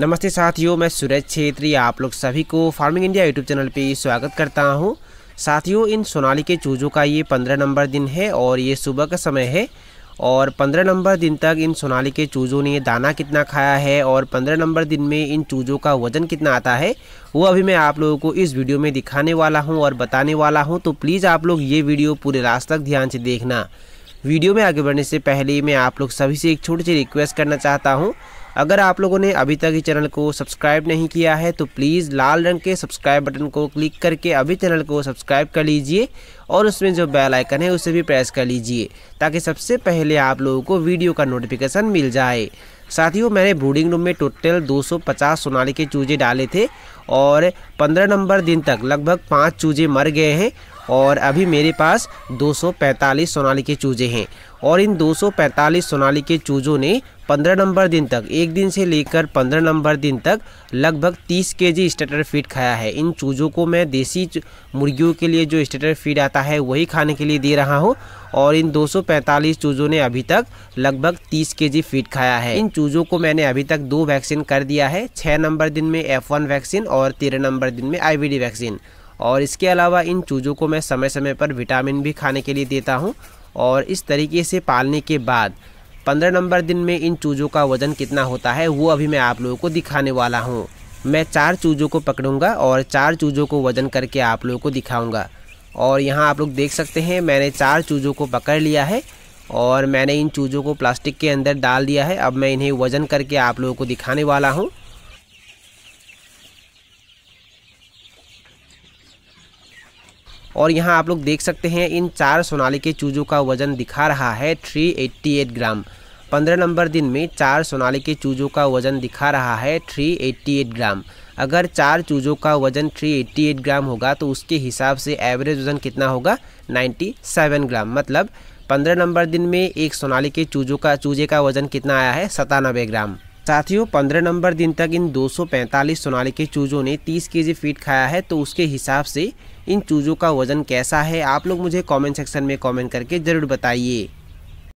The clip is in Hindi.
नमस्ते साथियों मैं सुरेश छेत्री आप लोग सभी को फार्मिंग इंडिया यूट्यूब चैनल पे स्वागत करता हूँ साथियों इन सोनाली के चूजों का ये पंद्रह नंबर दिन है और ये सुबह का समय है और पंद्रह नंबर दिन तक इन सोनाली के चूजों ने दाना कितना खाया है और पंद्रह नंबर दिन में इन चूजों का वज़न कितना आता है वो अभी मैं आप लोगों को इस वीडियो में दिखाने वाला हूँ और बताने वाला हूँ तो प्लीज़ आप लोग ये वीडियो पूरे रास्ते तक ध्यान से देखना वीडियो में आगे बढ़ने से पहले मैं आप लोग सभी से एक छोटी सी रिक्वेस्ट करना चाहता हूँ अगर आप लोगों ने अभी तक इस चैनल को सब्सक्राइब नहीं किया है तो प्लीज़ लाल रंग के सब्सक्राइब बटन को क्लिक करके अभी चैनल को सब्सक्राइब कर लीजिए और उसमें जो बेल आइकन है उसे भी प्रेस कर लीजिए ताकि सबसे पहले आप लोगों को वीडियो का नोटिफिकेशन मिल जाए साथियों मैंने ब्रूडिंग रूम में टोटल 250 सोनाली के चूजे डाले थे और पंद्रह नंबर दिन तक लगभग पाँच चूजे मर गए हैं और अभी मेरे पास 245 सोनाली के चूजे हैं और इन 245 सोनाली के चूजों ने 15 नंबर दिन तक एक दिन से लेकर 15 नंबर दिन तक लगभग 30 के जी स्टेटर फीड खाया है इन चूजों को मैं देसी मुर्गियों के लिए जो स्टेटर फीड आता है वही खाने के लिए दे रहा हूँ और इन 245 चूजों ने अभी तक लगभग 30 के जी फीड खाया है इन चूजों को मैंने अभी तक दो वैक्सीन कर दिया है छः नंबर दिन में एफ वैक्सीन और और तेरह नंबर दिन में आईवीडी वैक्सीन और इसके अलावा इन चूज़ों को मैं समय समय पर विटामिन भी खाने के लिए देता हूँ और इस तरीके से पालने के बाद पंद्रह नंबर दिन में इन चूज़ों का वज़न कितना होता है वो अभी मैं आप लोगों को दिखाने वाला हूँ मैं चार चूज़ों को पकड़ूंगा और चार चूज़ों को वज़न करके आप लोगों को दिखाऊंगा और यहाँ आप लोग देख सकते हैं मैंने चार चूज़ों को पकड़ लिया है और मैंने इन चूज़ों को प्लास्टिक के अंदर डाल दिया है अब मैं इन्हें वज़न करके आप लोगों को दिखाने वाला हूँ और यहाँ आप लोग देख सकते हैं इन चार सोनाली के चूजों का वजन दिखा रहा है 388 ग्राम पंद्रह नंबर दिन में चार सोनाली के चूजों का वजन दिखा रहा है 388 ग्राम अगर चार चूजों का वजन 388 ग्राम होगा तो उसके हिसाब से एवरेज वज़न कितना होगा 97 ग्राम मतलब पंद्रह नंबर दिन में एक सोनाली के चूजों का चूजे का वज़न कितना आया है सतानबे ग्राम साथियों पंद्रह नंबर दिन तक इन 245 सोनाली के चूजों ने 30 जी फीट खाया है तो उसके हिसाब से इन चूजों का वज़न कैसा है आप लोग मुझे कमेंट सेक्शन में कमेंट करके ज़रूर बताइए